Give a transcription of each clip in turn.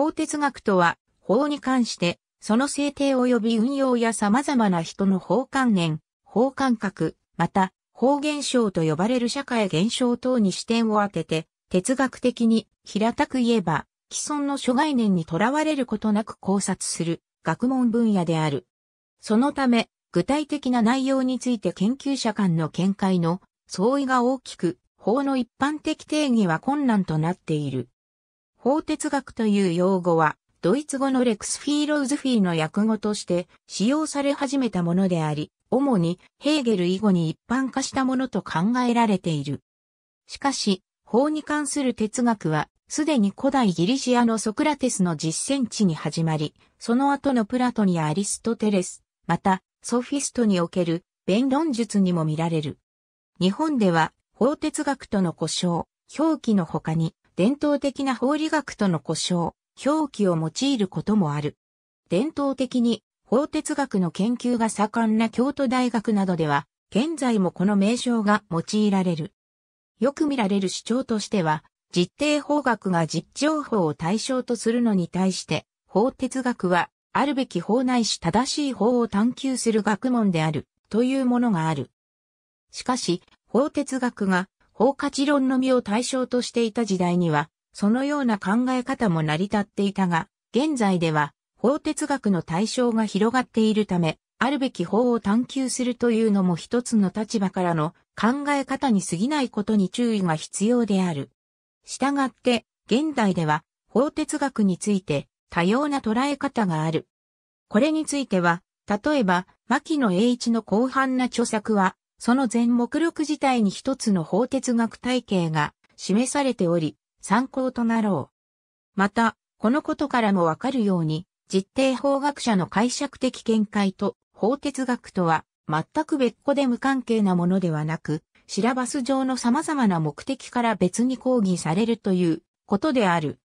法哲学とは、法に関して、その制定及び運用や様々な人の法観念、法感覚、また、法現象と呼ばれる社会現象等に視点を当てて、哲学的に、平たく言えば、既存の諸概念にとらわれることなく考察する、学問分野である。そのため、具体的な内容について研究者間の見解の相違が大きく、法の一般的定義は困難となっている。法哲学という用語は、ドイツ語のレクスフィーローズフィーの訳語として使用され始めたものであり、主にヘーゲル以後に一般化したものと考えられている。しかし、法に関する哲学は、すでに古代ギリシアのソクラテスの実践地に始まり、その後のプラトニア・アリストテレス、また、ソフィストにおける弁論術にも見られる。日本では、法哲学との呼称、表記の他に、伝統的な法理学との故障、表記を用いることもある。伝統的に法哲学の研究が盛んな京都大学などでは、現在もこの名称が用いられる。よく見られる主張としては、実定法学が実情法を対象とするのに対して、法哲学は、あるべき法ないし正しい法を探求する学問である、というものがある。しかし、法哲学が価値論のみを対象としていた時代には、そのような考え方も成り立っていたが、現在では、法哲学の対象が広がっているため、あるべき法を探求するというのも一つの立場からの考え方に過ぎないことに注意が必要である。したがって、現代では法哲学について多様な捉え方がある。これについては、例えば、牧野栄一の広範な著作は、その全目録自体に一つの法哲学体系が示されており、参考となろう。また、このことからもわかるように、実定法学者の解釈的見解と法哲学とは全く別個で無関係なものではなく、シラバス上の様々な目的から別に講義されるということである。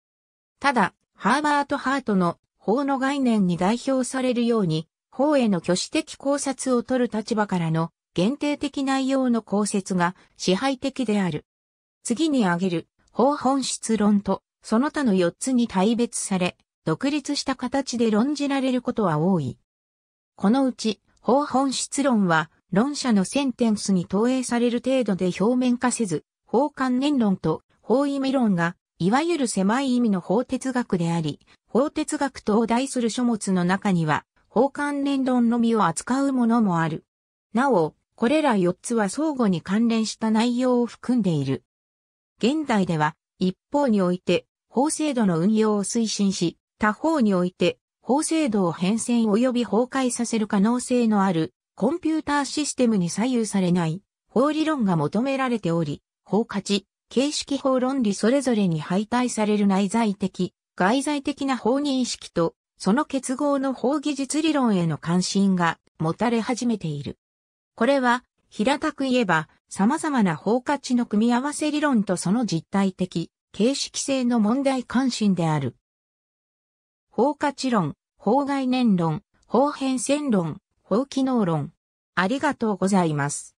ただ、ハーバート・ハートの法の概念に代表されるように、法への挙手的考察を取る立場からの限定的内容の考説が支配的である。次に挙げる、法本質論と、その他の4つに大別され、独立した形で論じられることは多い。このうち、法本質論は、論者のセンテンスに投影される程度で表面化せず、法観念論と法意味論が、いわゆる狭い意味の法哲学であり、法哲学と題する書物の中には、法観念論のみを扱うものもある。なお、これら4つは相互に関連した内容を含んでいる。現代では、一方において、法制度の運用を推進し、他方において、法制度を変遷及び崩壊させる可能性のある、コンピューターシステムに左右されない、法理論が求められており、法価値、形式法論理それぞれに敗退される内在的、外在的な法認識と、その結合の法技術理論への関心が持たれ始めている。これは、平たく言えば、様々な包括値の組み合わせ理論とその実体的、形式性の問題関心である。包括論、包概念論、包変遷論、包機能論。ありがとうございます。